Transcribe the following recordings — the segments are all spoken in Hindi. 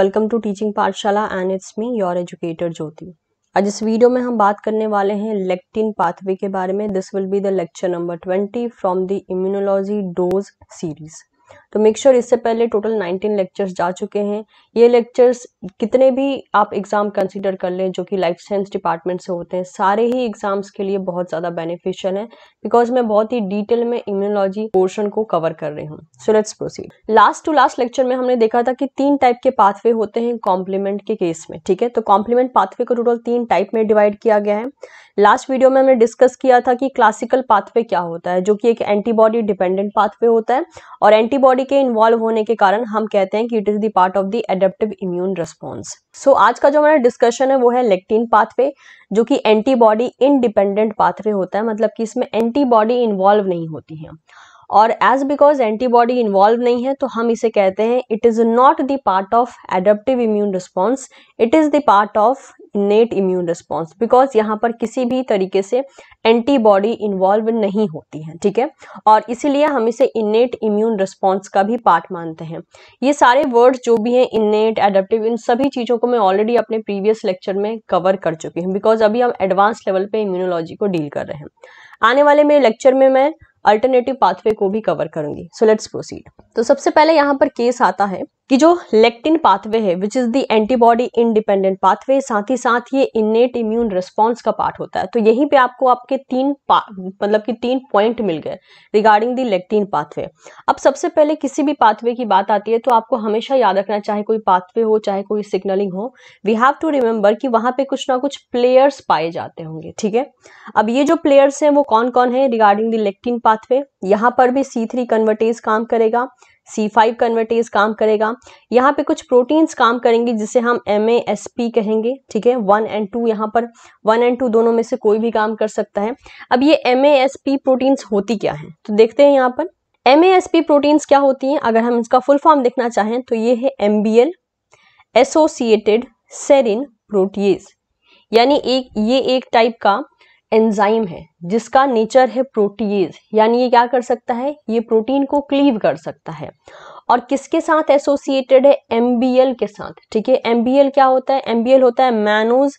Welcome to teaching Pathshala and it's me your educator Jyoti आज इस वीडियो में हम बात करने वाले हैं लेक्टिन पाथवे के बारे में this will be the lecture number twenty from the immunology dose series तो मेक श्योर इससे पहले टोटल 19 लेक्चर्स जा चुके हैं ये लेक्चर्स कितने भी आप एग्ज़ाम कंसिडर कर लें जो कि लाइफ साइंस डिपार्टमेंट से होते हैं सारे ही एग्ज़ाम्स के लिए बहुत ज़्यादा बेनिफिशियल है बिकॉज मैं बहुत ही डिटेल में इम्यूनोलॉजी पोर्शन को कवर कर रही हूँ so let's proceed last to last lecture में हमने देखा था कि तीन टाइप के पाथवे होते हैं कॉम्प्लीमेंट के केस में ठीक है तो कॉम्प्लीमेंट पाथवे को टोटल तीन टाइप में डिवाइड किया गया है लास्ट वीडियो में हमने डिस्कस किया था कि क्लासिकल पाथवे क्या होता है जो कि एक एंटीबॉडी डिपेंडेंट पाथवे होता है और एंटीबॉडी बॉडी के इन्वॉल्व होने के कारण हम कहते हैं कि it is the part of the adaptive immune response so आज का जो हमारा डिस्कशन है वो है लेक्टिन पाथवे जो कि एंटीबॉडी इनडिपेंडेंट पाथवे होता है मतलब कि इसमें एंटीबॉडी इन्वॉल्व नहीं होती है और एज बिकॉज एंटीबॉडी इन्वॉल्व नहीं है तो हम इसे कहते हैं it is not the part of adaptive immune response it is the part of innate immune response because यहाँ पर किसी भी तरीके से एंटीबॉडी इन्वॉल्व नहीं होती है ठीक है और इसीलिए हम इसे इनेट इम्यून रिस्पॉन्स का भी पार्ट मानते हैं ये सारे वर्ड्स जो भी हैं इनेट एडेप्टिव इन सभी चीज़ों को मैं ऑलरेडी अपने प्रीवियस लेक्चर में कवर कर चुकी हूँ बिकॉज अभी हम एडवांस लेवल पे इम्यूनोलॉजी को डील कर रहे हैं आने वाले मेरे लेक्चर में मैं अल्टरनेटिव पाथवे को भी कवर करूंगी सो लेट्स प्रोसीड तो सबसे पहले यहाँ पर केस आता है कि जो लेक्टिन पाथवे है which is the antibody independent pathway साथ ही साथ ये इन्नेट इम्यून रिस्पॉन्स का पार्ट होता है तो यहीं पे आपको आपके तीन मतलब कि तीन पॉइंट मिल गए रिगार्डिंग दी लेक्टिन पाथवे अब सबसे पहले किसी भी पाथवे की बात आती है तो आपको हमेशा याद रखना चाहे कोई पाथवे हो चाहे कोई सिग्नलिंग हो वी हैव टू रिमेम्बर कि वहाँ पे कुछ ना कुछ प्लेयर्स पाए जाते होंगे ठीक है अब ये जो प्लेयर्स हैं वो कौन कौन है रिगार्डिंग दी लेक्टिन पाथवे यहाँ पर भी सी थ्री कन्वर्टेज काम करेगा सी फाइव कन्वर्टेज काम करेगा यहाँ पे कुछ प्रोटीन्स काम करेंगे जिसे हम एम एस पी कहेंगे ठीक है वन एंड टू यहाँ पर वन एंड टू दोनों में से कोई भी काम कर सकता है अब ये एम एस पी प्रोटीन्स होती क्या है तो देखते हैं यहाँ पर एम एस पी प्रोटीन्स क्या होती हैं अगर हम इसका फुल फॉर्म देखना चाहें तो ये है M B L associated serine protease यानी एक ये एक टाइप का एंजाइम है जिसका नेचर है प्रोटीज यानी ये क्या कर सकता है ये प्रोटीन को क्लीव कर सकता है और किसके साथ एसोसिएटेड है एम के साथ ठीक है एमबीएल क्या होता है एमबीएल होता है मैनोज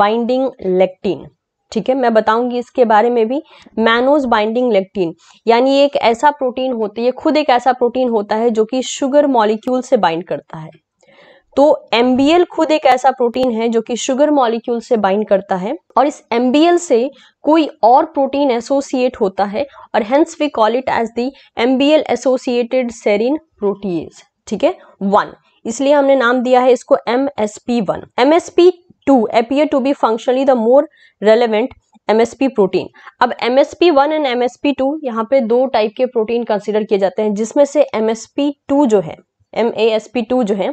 बाइंडिंग लेक्टिन ठीक है मैं बताऊंगी इसके बारे में भी मैनोज बाइंडिंग लेक्टिन यानी एक ऐसा प्रोटीन होती है खुद एक ऐसा प्रोटीन होता है जो कि शुगर मॉलिक्यूल से बाइंड करता है तो एमबीएल खुद एक ऐसा प्रोटीन है जो कि शुगर मॉलिक्यूल से बाइंड करता है और इस एमबीएल से कोई और प्रोटीन एसोसिएट होता है और hence we call it as the MBL associated serine protease ठीक है वन इसलिए हमने नाम दिया है इसको M S P one M S P two appear to be functionally the more S MSP protein अब MSP one and MSP two यहाँ पे दो टाइप के प्रोटीन कंसिडर किए जाते हैं जिसमें से एमएसपी टू जो है M A S P two जो है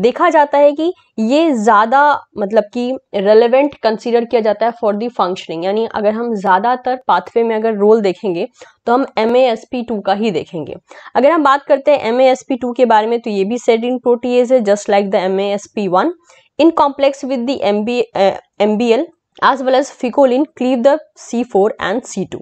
देखा जाता है कि ये ज़्यादा मतलब कि रेलेवेंट कंसीडर किया जाता है फॉर दी फंक्शनिंग यानी अगर हम ज़्यादातर पाथवे में अगर रोल देखेंगे तो हम M A S P two का ही देखेंगे अगर हम बात करते हैं M A S P two के बारे में तो ये भी इन प्रोटीज है just like the M A S P one in complex with the M B M B L as well as ficolin cleave the C four and C two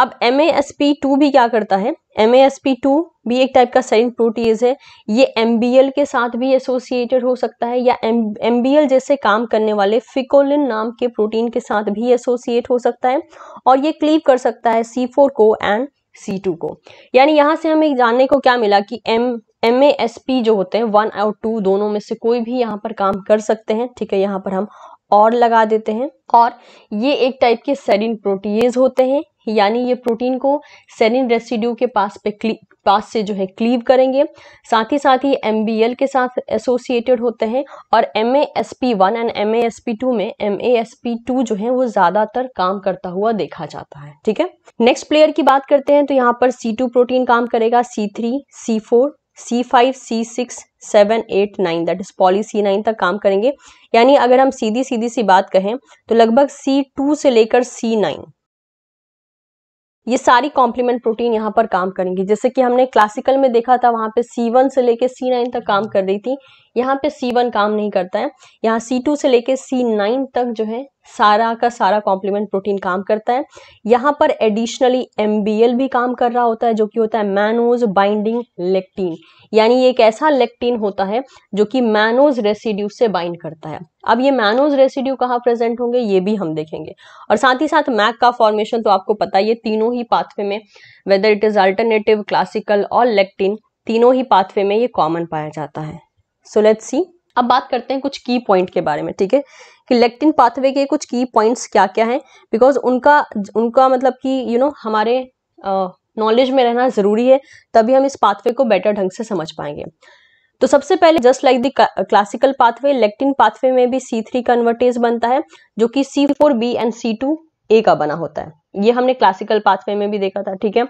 अब एम भी क्या करता है एम भी एक टाइप का सरिन प्रोटीज है ये एम के साथ भी एसोसिएटेड हो सकता है या एम जैसे काम करने वाले फिकोलिन नाम के प्रोटीन के साथ भी एसोसिएट हो सकता है और ये क्लीव कर सकता है सी फोर को एंड सी टू को यानी यहाँ से हमें जानने को क्या मिला कि एम एम एस पी जो होते हैं वन और टू दोनों में से कोई भी यहाँ पर काम कर सकते हैं ठीक है यहाँ पर हम और लगा देते हैं और ये एक टाइप के सेरिन प्रोटीज होते हैं यानी ये प्रोटीन को सेरिन रेसिड्यू के पास पे पास से जो है क्लीव करेंगे साथ ही साथ ही एम के साथ एसोसिएटेड होते हैं और M one and M two में एम टू जो है वो ज़्यादातर काम करता हुआ देखा जाता है ठीक है नेक्स्ट प्लेयर की बात करते हैं तो यहाँ पर सी प्रोटीन काम करेगा C three C four C five C six seven eight nine that is poly C nine तक काम करेंगे यानी अगर हम सीधी सीधी सी बात कहें तो लगभग सी टू से लेकर सी नाइन ये सारी कॉम्प्लीमेंट प्रोटीन यहाँ पर काम करेंगी जैसे कि हमने क्लासिकल में देखा था वहां पे C1 से लेके C9 तक काम कर रही थी यहाँ पे C1 काम नहीं करता है यहाँ C2 से लेके C9 तक जो है सारा का सारा कॉम्प्लीमेंट प्रोटीन काम करता है यहाँ पर एडिशनली एम भी काम कर रहा होता है जो कि होता है मैनोज बाइंडिंग लेक्टीन यानी एक ऐसा लेक्टीन होता है जो कि मैनोज रेसिड्यू से बाइंड करता है अब ये मैनोज रेसिड्यू कहाँ प्रेजेंट होंगे ये भी हम देखेंगे और साथ ही साथ मैक का फॉर्मेशन तो आपको पता है ये तीनों ही पाथवे में whether it is alternative classical और लेक्टीन तीनों ही पाथवे में ये कॉमन पाया जाता है सो लेट्स सी अब बात करते हैं कुछ की पॉइंट के बारे में ठीक है कि लेक्टिन पाथवे के कुछ की पॉइंट्स क्या क्या हैं बिकॉज उनका उनका मतलब कि यू you नो know, हमारे नॉलेज uh, में रहना ज़रूरी है तभी हम इस पाथवे को बेटर ढंग से समझ पाएंगे तो सबसे पहले just like the classical pathway lectin pathway में भी सी थ्री कन्वर्टेज बनता है जो कि C four B and C two A का बना होता है ये हमने क्लासिकल पाथवे में भी देखा था ठीक है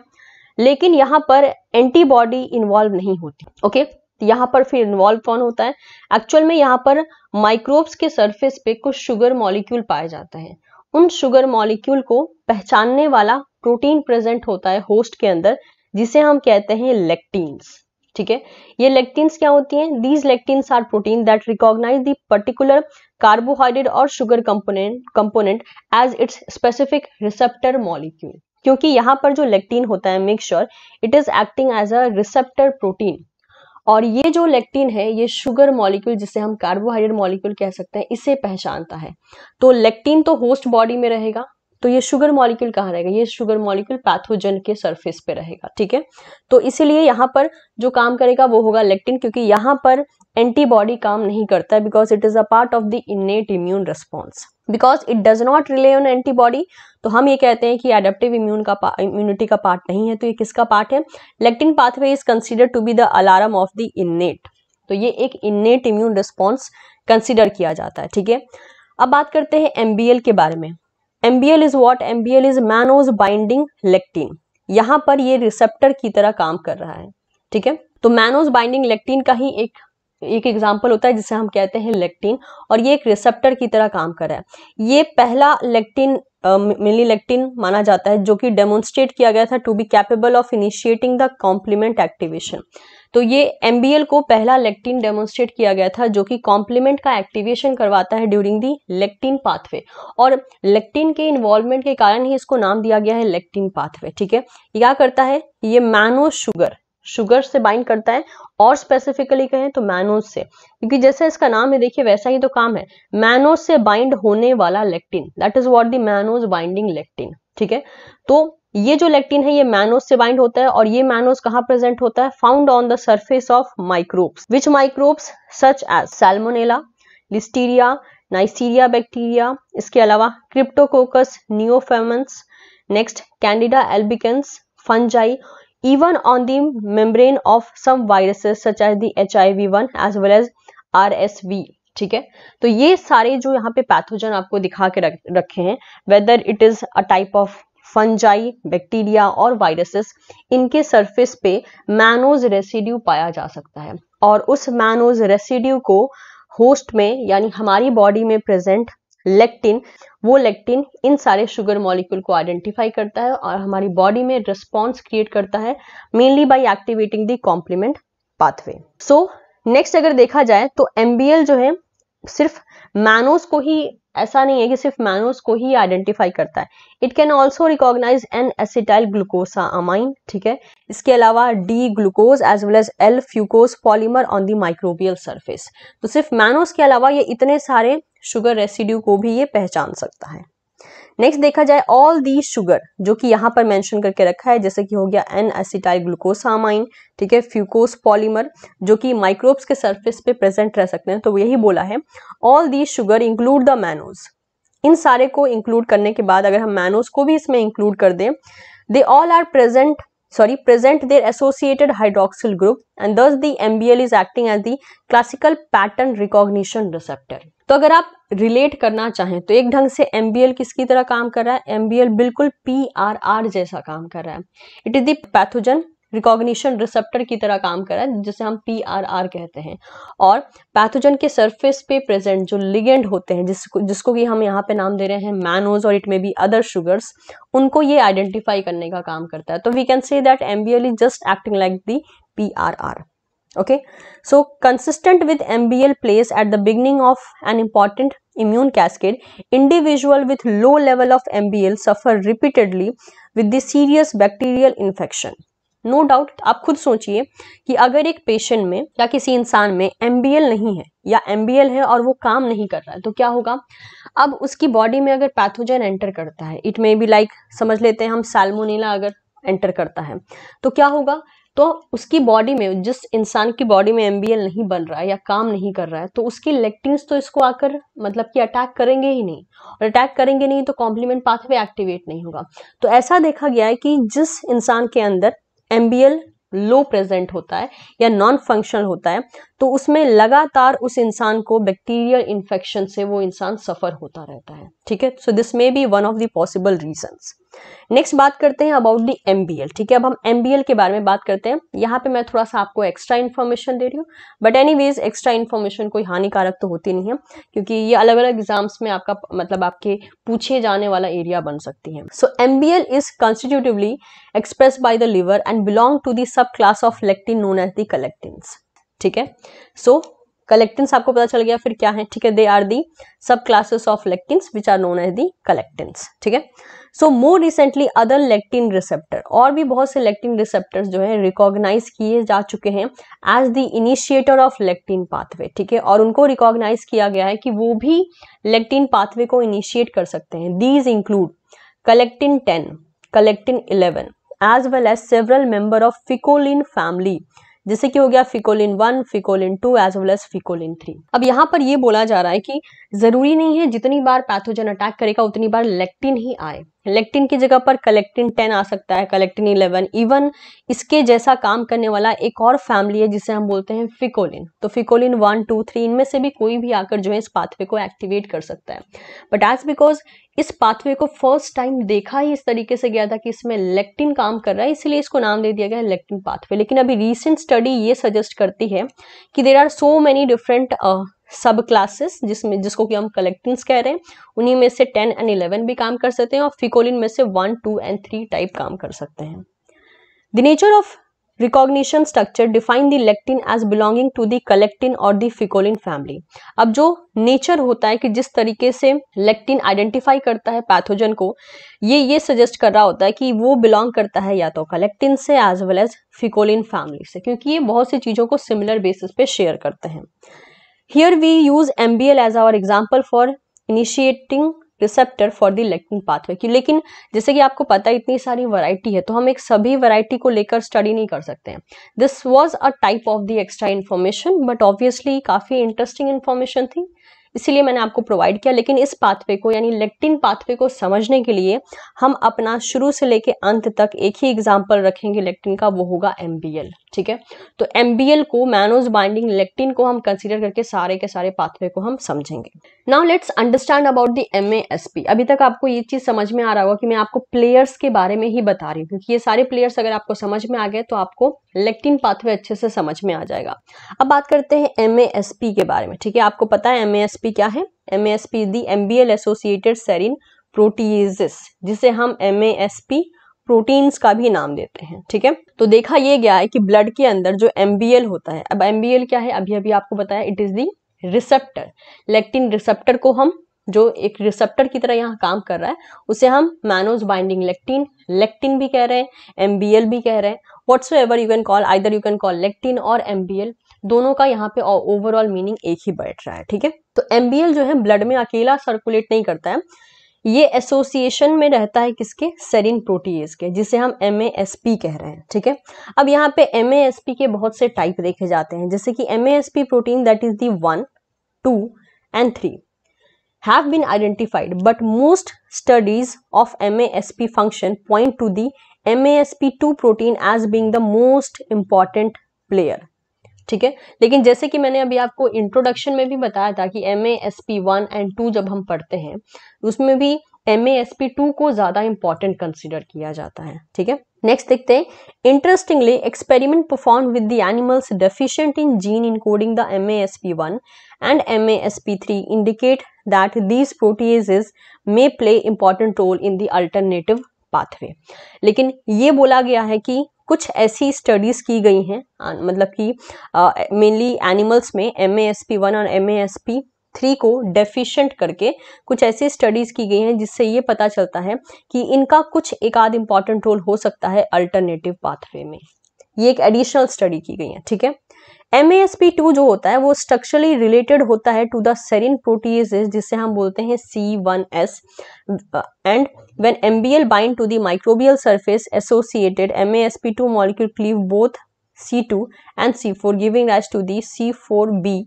लेकिन यहाँ पर एंटीबॉडी इन्वॉल्व नहीं होती ओके okay? यहाँ पर फिर इन्वॉल्व कौन होता है एक्चुअल में यहाँ पर माइक्रोब्स के सरफेस पे कुछ शुगर मॉलिक्यूल पाए जाते हैं उन शुगर मॉलिक्यूल को पहचानने वाला प्रोटीन प्रेजेंट होता है होस्ट के अंदर जिसे हम कहते हैं लेक्टीन्स ठीक है ये लेक्टीन्स क्या होती हैं these lectins are protein that recognize the particular carbohydrate और sugar component component as it's specific receptor molecule क्योंकि यहां पर जो लेक्टीन होता है make sure it is acting as a receptor protein और ये जो लेक्टिन है ये शुगर मॉलिक्यूल जिसे हम कार्बोहाइड्रेट मॉलिक्यूल कह सकते हैं इसे पहचानता है तो लेक्टिन तो होस्ट बॉडी में रहेगा तो ये शुगर मॉलिक्यूल कहाँ रहेगा ये शुगर मॉलिक्यूल पैथोजन के सरफेस पे रहेगा ठीक है तो इसीलिए यहाँ पर जो काम करेगा वो होगा लेक्टिन क्योंकि यहाँ पर एंटीबॉडी काम नहीं करता because it is a part of the innate immune response because it does not rely on antibody तो हम ये कहते हैं कि एडेप्टिव इम्यून का इम्यूनिटी का पार्ट नहीं है तो ये किसका पार्ट है lectin pathway is consider to be the alarm of the innate तो ये एक इन्नेट इम्यून रिस्पॉन्स कंसिडर किया जाता है ठीक है अब बात करते हैं एम के बारे में M B L is what M B L is mannose binding lectin यहाँ पर ये रिसेप्टर की तरह काम कर रहा है ठीक है तो मैनोज बाइंडिंग लेक्टिन का ही एक एक एग्जाम्पल होता है जिसे हम कहते हैं लेक्टिन और ये एक रिसेप्टर की तरह काम कर रहा है ये पहला लेक्टिन मिली लेक्टिन माना जाता है जो कि डेमोन्स्ट्रेट किया गया था to be capable of initiating the complement activation तो ये एम को पहला लेक्टिन डेमोन्स्ट्रेट किया गया था जो कि कॉम्प्लीमेंट का एक्टिवेशन करवाता है ड्यूरिंग दी लेक्टिन पाथवे और लेक्टिन के इन्वॉल्वमेंट के कारण ही इसको नाम दिया गया है लेक्टिन पाथवे ठीक है क्या करता है ये मैनो शुगर शुगर से बाइंड करता है और स्पेसिफिकली कहें तो मैनोज से क्योंकि जैसे इसका नाम है देखिए वैसा ही तो काम है मैनोज से बाइंड होने वाला lectin that is what the mannose binding lectin ठीक है तो ये जो लेक्टिन है ये मैनोज से बाइंड होता है और ये मैनोज कहाँ प्रेजेंट होता है found on the surface of microbes which microbes such as Salmonella Listeria Neisseria bacteria इसके अलावा Cryptococcus neoformans next Candida albicans fungi even on the membrane of some viruses such as the HIV1 as well as RSV. ठीक है तो ये सारे जो यहाँ पे पैथोजन आपको दिखा के रख, रखे हैं whether it is a type of fungi bacteria और वायरसेस इनके सरफेस पे मैनोज रेसिड्यू पाया जा सकता है और उस मैनोज रेसिड्यू को होस्ट में यानी हमारी बॉडी में प्रेजेंट लेक्टिन वो लेक्टिन इन सारे शुगर मॉलिक्यूल को आइडेंटिफाई करता है और हमारी बॉडी में रिस्पॉन्स क्रिएट करता है mainly by activating the complement pathway so next अगर देखा जाए तो एमबीएल जो है सिर्फ मैनोस को ही ऐसा नहीं है कि सिर्फ मैनोज को ही आइडेंटिफाई करता है it can also recognise N acetyl glucosamine ठीक है इसके अलावा D glucose as well as L fucose polymer on the microbial surface तो सिर्फ मैनोज के अलावा ये इतने सारे शुगर रेसिड्यू को भी ये पहचान सकता है नेक्स्ट देखा जाए ऑल दी शुगर जो कि यहाँ पर मेंशन करके रखा है जैसे कि हो गया एन एसिटाइल ग्लूकोसामाइन ठीक है फ्यूकोस पॉलीमर जो कि माइक्रोब्स के सरफेस पे प्रेजेंट रह सकते हैं तो यही बोला है all the sugar include the mannose इन सारे को इंक्लूड करने के बाद अगर हम मैनोज को भी इसमें इंक्लूड कर दें they all are present sorry present there associated hydroxyl group and this the MBL is acting as the classical pattern recognition receptor तो अगर आप रिलेट करना चाहें तो एक ढंग से एम किसकी तरह काम कर रहा है एम बिल्कुल पी आर आर जैसा काम कर रहा है इट इज़ दैथोजन पैथोजन रिकॉग्निशन रिसेप्टर की तरह काम कर रहा है जिसे हम पी आर आर कहते हैं और पैथोजन के सरफेस पे प्रेजेंट जो लिगेंड होते हैं जिसको जिसको कि हम यहाँ पे नाम दे रहे हैं मैनोज और it may be other sugars उनको ये आइडेंटिफाई करने का काम करता है तो we can say that M is just acting like the P R R okay so consistent with mbl plays at the beginning of an important immune cascade individual with low level of mbl suffer repeatedly with the serious bacterial infection no no doubt आप खुद सोचिए कि अगर एक पेशेंट में या किसी इंसान में एम नहीं है या एम है और वो काम नहीं कर रहा है तो क्या होगा अब उसकी बॉडी में अगर पैथोजन एंटर करता है इट मे बी लाइक समझ लेते हैं हम साल्मोनेला अगर एंटर करता है तो क्या होगा तो उसकी बॉडी में जिस इंसान की बॉडी में एम नहीं बन रहा है या काम नहीं कर रहा है तो उसकी लेक्टिंग्स तो इसको आकर मतलब कि अटैक करेंगे ही नहीं और अटैक करेंगे नहीं तो कॉम्प्लीमेंट पाथवे एक्टिवेट नहीं होगा तो ऐसा देखा गया है कि जिस इंसान के अंदर एम लो प्रेजेंट होता है या नॉन फंक्शनल होता है तो उसमें लगातार उस इंसान को बैक्टीरियल इन्फेक्शन से वो इंसान सफ़र होता रहता है ठीक है so this may be one of the possible reasons next बात करते हैं अबाउट दी एम ठीक है अब हम एम के बारे में बात करते हैं यहाँ पे मैं थोड़ा सा आपको एक्स्ट्रा इन्फॉर्मेशन दे रही हूँ बट एनी एक्स्ट्रा इन्फॉर्मेशन कोई हानिकारक तो होती नहीं है क्योंकि ये अलग अलग एग्जाम्स में आपका मतलब आपके पूछे जाने वाला एरिया बन सकती है so M B L is constitutively express by the liver and belong to the sub class of lectin known as the collectins ठीक है सो कलेक्टिन्स आपको पता चल गया फिर क्या है ठीक है दे are the sub classes of lectin which are known as the collectins ठीक है so more recently other lectin receptor और भी बहुत से लेक्टिन रिसेप्टर जो है रिकॉग्नाइज किए जा चुके हैं as the initiator of lectin pathway ठीक है और उनको रिकॉग्नाइज किया गया है कि वो भी लेक्टिन पाथवे को इनिशिएट कर सकते हैं these include collectin ten collectin eleven as well as several member of ficolin family जैसे कि हो गया ficolin one ficolin two as well as ficolin three अब यहाँ पर ये बोला जा रहा है कि जरूरी नहीं है जितनी बार पैथोजन अटैक करेगा उतनी बार लेक्टिन ही आए लेक्टिन की जगह पर कलेक्टिन टेन आ सकता है कलेक्टिन इलेवन इवन इसके जैसा काम करने वाला एक और फैमिली है जिसे हम बोलते हैं फिकोलिन तो फिकोलिन वन टू थ्री इनमें से भी कोई भी आकर जो है इस पाथवे को एक्टिवेट कर सकता है बट एज बिकॉज इस पाथवे को फर्स्ट टाइम देखा ही इस तरीके से गया था कि इसमें लेक्टिन काम कर रहा है इसलिए इसको नाम दे दिया गया लेक्टिन पाथवे लेकिन अभी रिसेंट स्टडी ये सजेस्ट करती है कि there are so many different sub classes जिसमें जिसको कि हम कलेक्टिंग्स कह रहे हैं उन्हीं में से टेन एंड इलेवन भी काम कर सकते हैं और फिकोलिन में से one two and three type काम कर सकते हैं the nature of recognition structure define the lectin as belonging to the collectin और द फिकोलिन फैमिली अब जो नेचर होता है कि जिस तरीके से लेक्टिन आइडेंटिफाई करता है पैथोजन को ये ये सजेस्ट कर रहा होता है कि वो बिलोंग करता है या तो कलेक्टिन से as well as ficolin family से क्योंकि ये बहुत सी चीज़ों को सिमिलर बेसिस पे शेयर करते हैं Here we use MBL as our example for initiating receptor for the lectin pathway की लेकिन जैसे कि आपको पता है इतनी सारी वैरायटी है तो हम एक सभी वैरायटी को लेकर स्टडी नहीं कर सकते हैं this was a type of the extra information but obviously काफ़ी इंटरेस्टिंग इन्फॉर्मेशन थी इसीलिए मैंने आपको प्रोवाइड किया लेकिन इस पाथवे को यानी लेक्टिन पाथवे को समझने के लिए हम अपना शुरू से लेके अंत तक एक ही एग्जाम्पल रखेंगे लेक्टिन का वो होगा एम ठीक है तो एम को मैनोज बाइंडिंग लेक्टिन को हम कंसिडर करके सारे के सारे पाथवे को हम समझेंगे now let's understand about the M अभी तक आपको ये चीज़ समझ में आ रहा होगा कि मैं आपको प्लेयर्स के बारे में ही बता रही हूँ क्योंकि ये सारे प्लेयर्स अगर आपको समझ में आ गए तो आपको लेक्टिन पाथवे अच्छे से समझ में आ जाएगा अब बात करते हैं एम के बारे में ठीक है आपको पता है एम क्या है M A S P the M B L associated serine proteases जिसे हम एम प्रोटीन्स का भी नाम देते हैं ठीक है तो देखा यह गया है कि ब्लड के अंदर जो एम होता है अब एम क्या है अभी अभी आपको बताया it is the receptor lectin receptor को हम जो एक रिसेप्टर की तरह यहाँ काम कर रहा है उसे हम मैनोज बाइंडिंग लेक्टिन लेक्टिन भी कह रहे हैं एल भी कह रहे हैं what's ever you can call either you can call lectin और एमबीएल दोनों का यहाँ पे ओवरऑल मीनिंग एक ही बैठ रहा है ठीक है तो एमबीएल जो है ब्लड में अकेला सर्कुलेट नहीं करता है ये एसोसिएशन में रहता है किसके सेरिन प्रोटीज के जिसे हम एम कह रहे हैं ठीक है अब यहाँ पे एम के बहुत से टाइप देखे जाते हैं जैसे कि M protein that is the one two and three have been identified but most studies of M function point to the M two protein as being the most important player ठीक है लेकिन जैसे कि मैंने अभी आपको इंट्रोडक्शन में भी बताया था कि M A S P one and two जब हम पढ़ते हैं उसमें भी M A S P two को ज़्यादा इंपॉर्टेंट कंसिडर किया जाता है ठीक है नेक्स्ट देखते हैं interestingly experiment perform with the animals deficient in gene encoding the M A S P one and M A S P three indicate that these proteases may play important role in the alternative pathway लेकिन ये बोला गया है कि कुछ ऐसी स्टडीज़ की गई हैं मतलब कि मेनली एनिमल्स में M A S P one और M A S P three को डेफिशिएंट करके कुछ ऐसी स्टडीज़ की गई हैं जिससे ये पता चलता है कि इनका कुछ एक आध इम्पॉर्टेंट रोल हो सकता है अल्टरनेटिव पाथवे में ये एक एडिशनल स्टडी की गई है ठीक है M A S P two जो होता है वो स्ट्रक्चरली रिलेटेड होता है टू द सेरिन प्रोटीज जिसे हम बोलते हैं C one S and when M B L bind to the microbial surface associated M A S P two molecule cleave both C two and C four giving rise to the C four B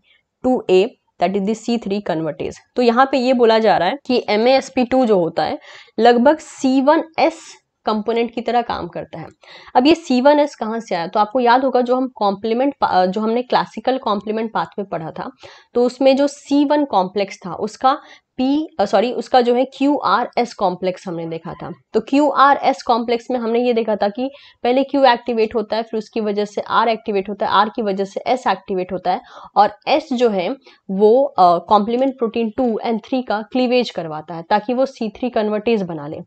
two A that is the three convertase तो यहाँ पे ये बोला जा रहा है कि M A S P two जो होता है लगभग सी वन एस कंपोनेंट की तरह काम करता है अब ये सी वन एस कहाँ से आया तो आपको याद होगा जो हम कॉम्प्लीमेंट जो हमने क्लासिकल कॉम्प्लीमेंट पाथ में पढ़ा था तो उसमें जो सी वन कॉम्प्लेक्स था उसका पी सॉरी उसका जो है क्यू आर एस कॉम्प्लेक्स हमने देखा था तो क्यू आर एस कॉम्प्लेक्स में हमने ये देखा था कि पहले क्यू एक्टिवेट होता है फिर उसकी वजह से आर एक्टिवेट होता है आर की वजह से एस एक्टिवेट होता है और एस जो है वो complement protein two and three का क्लीवेज करवाता है ताकि वो सी थ्री कन्वर्टेज बना ले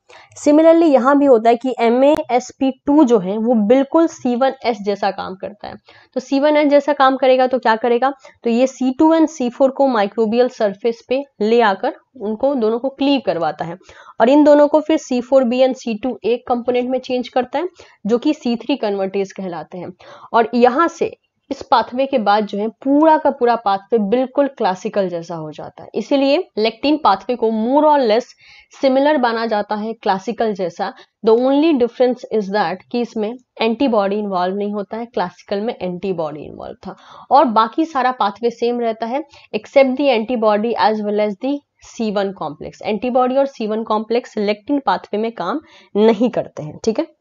सिमिलरली यहाँ भी होता है कि M A S P two जो है वो बिल्कुल सी वन एस जैसा काम करता है तो सी वन एस जैसा काम करेगा तो क्या करेगा तो ये C two and C four को माइक्रोबियल सर्फेस पे ले आकर उनको दोनों को क्लीव करवाता है और इन दोनों को फिर C four B and C two एक कंपोनेंट में चेंज करता है जो कि सी थ्री कन्वर्टेज कहलाते हैं और यहाँ से इस पाथवे के बाद जो है पूरा का पूरा पाथवे बिल्कुल क्लासिकल जैसा हो जाता है इसीलिए लेक्टिन पाथवे को मोर और लेस सिमिलर बना जाता है क्लासिकल जैसा the only difference is that कि इसमें एंटीबॉडी इन्वॉल्व नहीं होता है क्लासिकल में एंटीबॉडी इन्वॉल्व था और बाकी सारा पाथवे सेम रहता है except the antibody as well as the C one complex antibody और C one complex lectin pathway में काम नहीं करते हैं ठीक है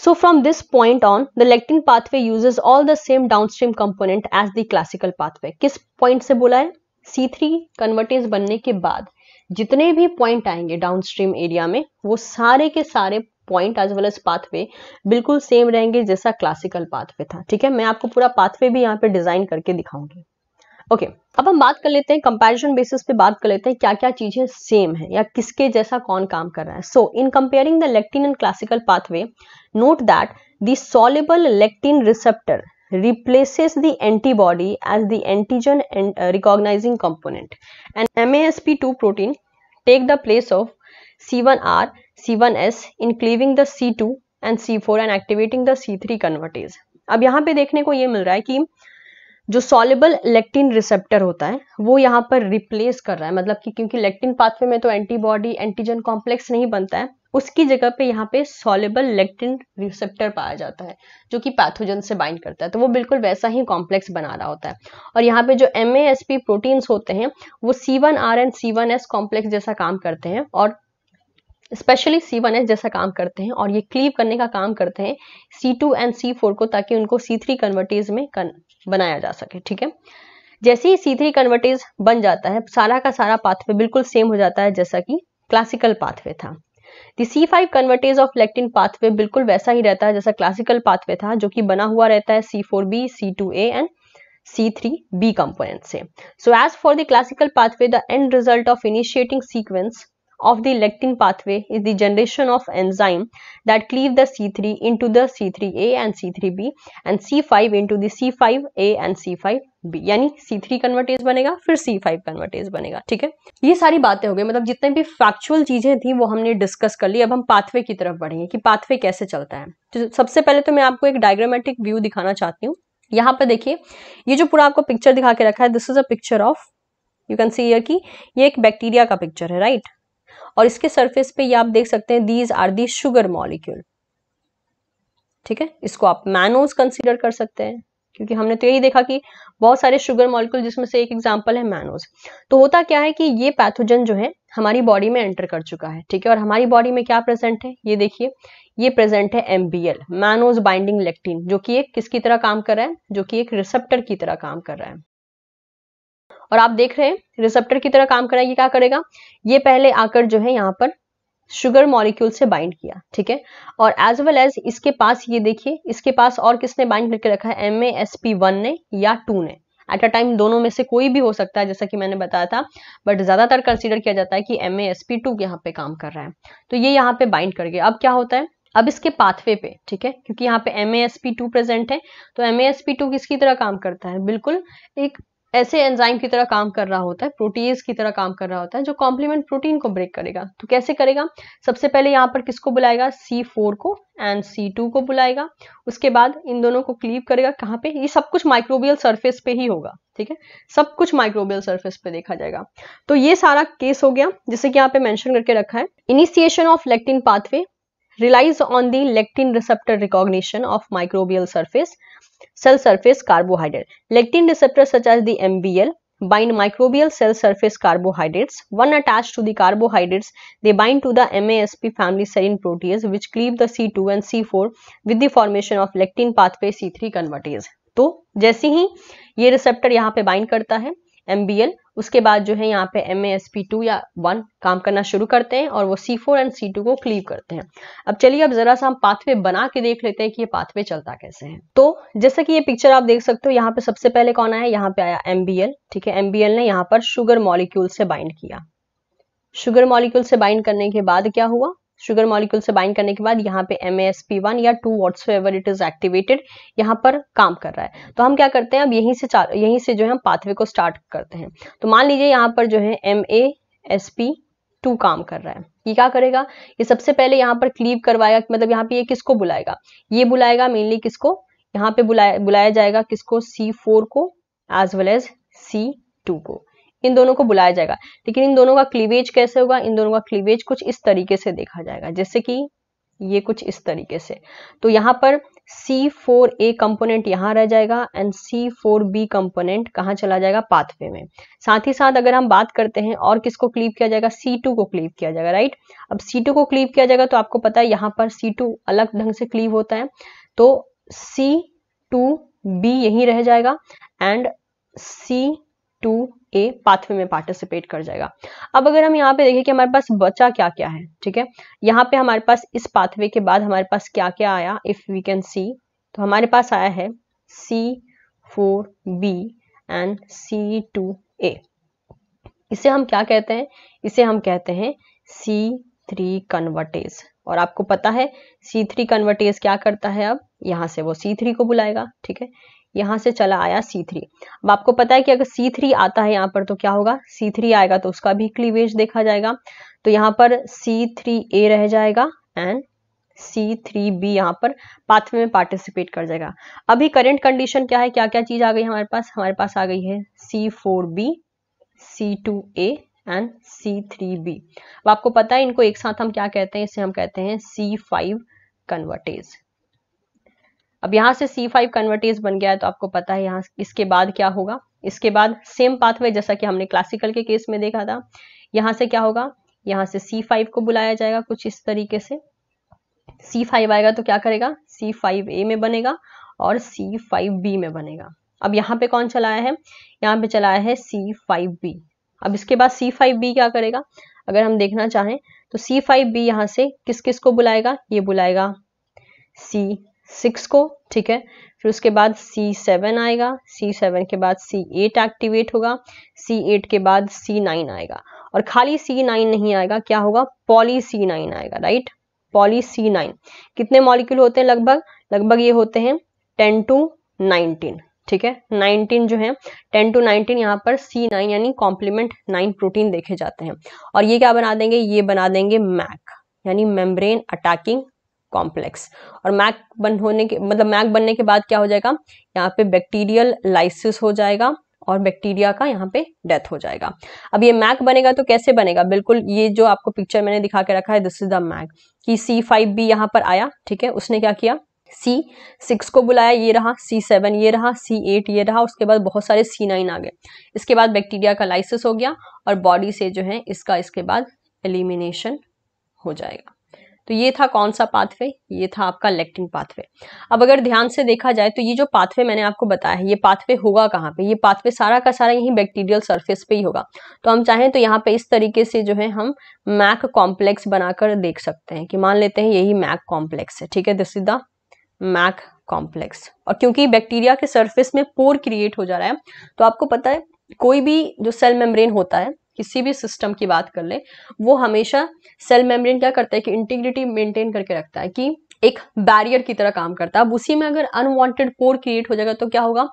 So from this point on, the lectin pathway uses all the same downstream component as the classical pathway किस पॉइंट से बोला है C3 कन्वर्टेज बनने के बाद जितने भी पॉइंट आएंगे downstream एरिया में वो सारे के सारे point as well as pathway बिल्कुल सेम रहेंगे जैसा क्लासिकल पाथवे था ठीक है मैं आपको पूरा पाथवे भी यहाँ पे डिजाइन करके दिखाऊंगी ओके okay, अब हम बात कर लेते हैं कंपैरिजन बेसिस पे बात कर लेते हैं क्या क्या चीजें सेम है या किसके जैसा कौन काम कर रहा है so in comparing the lectin and classical pathway note that the soluble lectin receptor replaces the antibody as the antigen and uh, recognizing component and MASP2 protein take the place of C1R C1S in cleaving the C2 and C4 and activating the C3 convertase अब यहाँ पे देखने को ये मिल रहा है कि जो सॉलेबल लेक्टिन रिसेप्टर होता है वो यहाँ पर रिप्लेस कर रहा है मतलब कि क्योंकि लेक्टिन पाथवे में तो एंटीबॉडी एंटीजन कॉम्प्लेक्स नहीं बनता है उसकी जगह पे यहाँ पे सॉलेबल लेक्टिन रिसेप्टर पाया जाता है जो कि पैथोजन से बाइंड करता है तो वो बिल्कुल वैसा ही कॉम्प्लेक्स बना रहा होता है और यहाँ पे जो एम प्रोटीन्स होते हैं वो C one R and C one S complex जैसा काम करते हैं और स्पेशली सी वन एस जैसा काम करते हैं और ये क्लीव करने का काम करते हैं C two and C four को ताकि उनको सी थ्री कन्वर्टेज में बनाया जा सके ठीक है जैसे ही सी थ्री कन्वर्टेज बन जाता है सारा का सारा पाथवे बिल्कुल सेम हो जाता है जैसा कि क्लासिकल पाथवे था the C five convertase of lectin pathway बिल्कुल वैसा ही रहता है जैसा क्लासिकल पाथवे था जो कि बना हुआ रहता है C four B C two A and C three B component से so as for the classical pathway the end result of initiating sequence of the lectin pathway is the generation of enzyme that cleave the C3 into the C3A and C3B and C5 into the C5A and C5B यानी C3 कन्वर्टेज बनेगा फिर C5 कन्वर्टेज बनेगा ठीक है ये सारी बातें हो गई मतलब जितने भी फैक्चुअल चीजें थी वो हमने डिस्कस कर ली अब हम पाथवे की तरफ बढ़ेंगे कि पाथवे कैसे चलता है तो सबसे पहले तो मैं आपको एक डायग्रामेटिक व्यू दिखाना चाहती हूँ यहाँ पर देखिए ये जो पूरा आपको पिक्चर दिखा के रखा है this is a picture of you can see यर कि ये एक बैक्टीरिया का पिक्चर है राइट और इसके सरफेस पे ये आप देख सकते हैं these are the sugar molecule ठीक है इसको आप मैनोज कंसिडर कर सकते हैं क्योंकि हमने तो यही देखा कि बहुत सारे शुगर मॉलिक्यूल जिसमें से एक एग्जाम्पल है मैनोज तो होता क्या है कि ये पैथोजन जो है हमारी बॉडी में एंटर कर चुका है ठीक है और हमारी बॉडी में क्या प्रेजेंट है ये देखिए ये प्रेजेंट है एमबीएल मैनोज बाइंडिंग लेक्टिन जो कि एक किसकी तरह काम कर रहा है जो कि एक रिसेप्टर की तरह काम कर रहा है और आप देख रहे हैं रिसेप्टर की तरह काम करेगा ये क्या करेगा ये पहले आकर जो है यहाँ पर शुगर मॉलिक्यूल से बाइंड किया ठीक है और एज वेल एज इसके पास ये देखिए इसके पास और किसने बाइंड करके रखा है एम एस पी वन ने या टू ने एट अ टाइम दोनों में से कोई भी हो सकता है जैसा कि मैंने बताया था बट ज्यादातर कंसिडर किया जाता है कि एम एस पी टू यहाँ पे काम कर रहा है तो ये यहाँ पे बाइंड कर गया अब क्या होता है अब इसके पाथवे पे ठीक है क्योंकि यहाँ पे M A S P two present है तो M A S P two किसकी तरह काम करता है बिल्कुल एक ऐसे एंजाइम की तरह काम कर रहा होता है प्रोटीज की तरह काम कर रहा होता है जो कॉम्प्लीमेंट प्रोटीन को ब्रेक करेगा तो कैसे करेगा सबसे पहले यहाँ पर किसको बुलाएगा C4 को एंड C2 को बुलाएगा उसके बाद इन दोनों को क्लीव करेगा कहाँ पे ये सब कुछ माइक्रोबियल सरफेस पे ही होगा ठीक है सब कुछ माइक्रोबियल सर्फेस पे देखा जाएगा तो ये सारा केस हो गया जैसे कि यहाँ पे मैंशन करके रखा है initiation of lectin pathway relies on the lectin receptor recognition of microbial surface cell surface carbohydrate. Lectin receptors such as the MBL bind microbial cell surface carbohydrates. one attached to the carbohydrates, they bind to the MASP family serine protease which cleave the C2 and C4 with the formation of lectin pathway C3 convertase. to जैसे hi ye receptor yahan pe bind karta hai M उसके बाद जो है यहाँ पे एम ए टू या वन काम करना शुरू करते हैं और वो C four and C two को क्लीव करते हैं अब चलिए अब जरा सा हम पाथवे बना के देख लेते हैं कि ये पाथवे चलता कैसे है तो जैसा कि ये पिक्चर आप देख सकते हो यहाँ पे सबसे पहले कौन आया यहाँ पे आया एम ठीक है एम ने यहाँ पर शुगर मॉलिक्यूल से बाइंड किया शुगर मॉलिक्यूल से बाइंड करने के बाद क्या हुआ शुगर मॉलिक्यूल से बाइंड करने के बाद यहाँ पे एम एस पी वन या two what's it is activated यहाँ पर काम कर रहा है तो हम क्या करते हैं अब यहीं से यहीं से जो है हम पाथवे को स्टार्ट करते हैं तो मान लीजिए यहाँ पर जो है M A S P two काम कर रहा है ये क्या करेगा ये सबसे पहले यहाँ पर क्लीव करवाएगा मतलब यहाँ पे ये किसको बुलाएगा ये बुलाएगा मेनली किसको यहाँ पे बुलाया बुलाया जाएगा किसको फोर को एज वेल एज टू को इन दोनों को बुलाया जाएगा लेकिन इन दोनों का क्लीवेज कैसे होगा इन दोनों का क्लीवेज कुछ इस तरीके से देखा जाएगा जैसे कि ये कुछ इस तरीके से तो यहां पर सी फोर ए कंपोनेंट यहां रह जाएगा and C four B component कहां चला जाएगा पाथवे में साथ ही साथ अगर हम बात करते हैं और किसको क्लीव किया जाएगा सी टू को क्लीव किया जाएगा राइट अब सी टू को क्लीव किया जाएगा तो आपको पता है यहां पर सी टू अलग ढंग से क्लीव होता है तो सी टू बी यही रह जाएगा and C two A pathway में पार्टिसिपेट कर जाएगा अब अगर हम यहाँ पे देखें कि हमारे पास बचा क्या क्या है ठीक है यहाँ पे हमारे पास इस पाथवे के बाद हमारे पास क्या क्या आया इफ वी कैन सी तो हमारे पास आया है C four B and C two A इसे हम क्या कहते हैं इसे हम कहते हैं सी थ्री कन्वर्टेज और आपको पता है सी थ्री कन्वर्टेज क्या करता है अब यहां से वो सी थ्री को बुलाएगा ठीक है यहाँ से चला आया सी थ्री अब आपको पता है कि अगर सी थ्री आता है यहाँ पर तो क्या होगा सी थ्री आएगा तो उसका भी क्लीवेज देखा जाएगा तो यहाँ पर सी थ्री ए रह जाएगा एंड सी थ्री बी यहाँ पर पाथवे में पार्टिसिपेट कर जाएगा अभी करंट कंडीशन क्या है क्या क्या चीज आ गई हमारे पास हमारे पास आ गई है C four B C two A and C three B अब आपको पता है इनको एक साथ हम क्या कहते हैं इसे हम कहते हैं सी फाइव कन्वर्टेज अब यहाँ से सी फाइव कन्वर्टेज बन गया है तो आपको पता है यहाँ इसके बाद क्या होगा इसके बाद सेम पाथवे जैसा कि हमने क्लासिकल के केस में देखा था यहां से क्या होगा यहाँ से सी फाइव को बुलाया जाएगा कुछ इस तरीके से सी फाइव आएगा तो क्या करेगा सी फाइव ए में बनेगा और सी फाइव बी में बनेगा अब यहाँ पे कौन चलाया है यहाँ पे चलाया है सी फाइव बी अब इसके बाद सी फाइव बी क्या करेगा अगर हम देखना चाहें तो सी फाइव बी यहाँ से किस किस को बुलाएगा ये बुलाएगा सी सिक्स को ठीक है फिर उसके बाद सी सेवन आएगा सी सेवन के बाद सी एट एक्टिवेट होगा सी एट के बाद सी नाइन आएगा और खाली सी नाइन नहीं आएगा क्या होगा पॉली सी नाइन आएगा राइट पॉली सी नाइन कितने मॉलिक्यूल होते हैं लगभग लगभग ये होते हैं टेन टू नाइनटीन ठीक है 19 जो है 10 टू 19 यहाँ पर C9 यानी कॉम्प्लीमेंट 9 प्रोटीन देखे जाते हैं और ये क्या बना देंगे ये बना देंगे मैक यानी मेम्ब्रेन अटैकिंग कॉम्प्लेक्स और मैक बन होने के मतलब मैक बनने के बाद क्या हो जाएगा यहाँ पे बैक्टीरियल लाइसिस हो जाएगा और बैक्टीरिया का यहाँ पे डेथ हो जाएगा अब ये मैक बनेगा तो कैसे बनेगा बिल्कुल ये जो आपको पिक्चर मैंने दिखा के रखा है दिस इज द मैक कि सी फाइव बी यहाँ पर आया ठीक है उसने क्या किया सी सिक्स को बुलाया ये रहा सी सेवन ये रहा सी एट ये रहा उसके बाद बहुत सारे सी नाइन आ गए इसके बाद बैक्टीरिया का लाइसिस हो गया और बॉडी से जो है इसका इसके बाद एलिमिनेशन हो जाएगा तो ये था कौन सा पाथवे ये था आपका लेक्टिन पाथवे अब अगर ध्यान से देखा जाए तो ये जो पाथवे मैंने आपको बताया है ये पाथवे होगा कहाँ पे ये पाथवे सारा का सारा यही बैक्टीरियल सरफेस पे ही होगा तो हम चाहें तो यहाँ पे इस तरीके से जो है हम मैक कॉम्प्लेक्स बनाकर देख सकते हैं कि मान लेते हैं यही मैक कॉम्प्लेक्स है ठीक है this is the MAC complex और क्योंकि बैक्टीरिया के सर्फेस में पोर क्रिएट हो जा रहा है तो आपको पता है कोई भी जो सेल मेम्ब्रेन होता है किसी भी सिस्टम की बात कर ले वो हमेशा सेल मेम्ब्रेन क्या करता है कि इंटीग्रिटी मेंटेन करके रखता है कि एक बैरियर की तरह काम करता है अब उसी में अगर अनवांटेड पोर क्रिएट हो जाएगा तो क्या होगा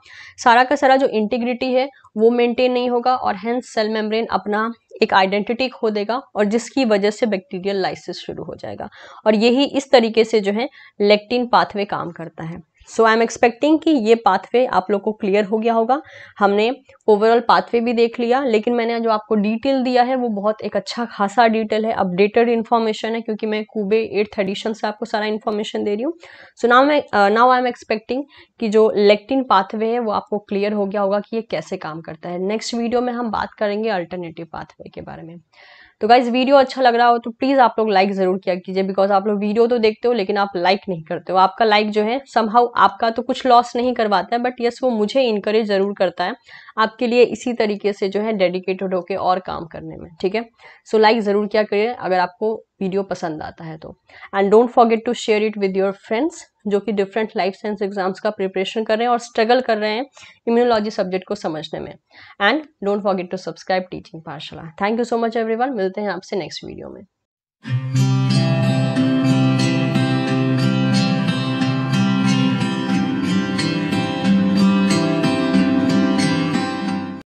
सारा का सारा जो इंटीग्रिटी है वो मेंटेन नहीं होगा और हैंस सेल मेम्ब्रेन अपना एक आइडेंटिटी खो देगा और जिसकी वजह से बैक्टीरियल लाइसिस शुरू हो जाएगा और यही इस तरीके से जो है लेक्टिन पाथवे काम करता है सो आई एम एक्सपेक्टिंग कि ये पाथवे आप लोग को क्लियर हो गया होगा हमने ओवरऑल पाथवे भी देख लिया लेकिन मैंने जो आपको डिटेल दिया है वो बहुत एक अच्छा खासा डिटेल है अपडेटेड इन्फॉर्मेशन है क्योंकि मैं कूबे एट्थ एडिशन से आपको सारा इन्फॉर्मेशन दे रही हूँ सो नाउ मैं नाउ आई एम एक्सपेक्टिंग कि जो लेक्टिन पाथवे है वो आपको क्लियर हो गया होगा कि ये कैसे काम करता है नेक्स्ट वीडियो में हम बात करेंगे अल्टरनेटिव पाथवे के बारे में तो गाइज वीडियो अच्छा लग रहा हो तो प्लीज़ आप लोग लाइक ज़रूर किया कीजिए बिकॉज आप लोग वीडियो तो देखते हो लेकिन आप लाइक नहीं करते हो आपका लाइक जो है संभव आपका तो कुछ लॉस नहीं करवाता है बट यस वो मुझे इंकरेज ज़रूर करता है आपके लिए इसी तरीके से जो है डेडिकेटेड होकर और काम करने में ठीक है सो लाइक ज़रूर क्या करिए अगर आपको वीडियो पसंद आता है तो and don't forget to share it with your friends जो कि डिफरेंट लाइफ साइंस एग्जाम्स का प्रिपरेशन कर रहे हैं और स्ट्रगल कर रहे हैं इम्यूनोलॉजी सब्जेक्ट को समझने में and don't forget to subscribe teaching Pathshala thank you so much एवरी मिलते हैं आपसे नेक्स्ट वीडियो में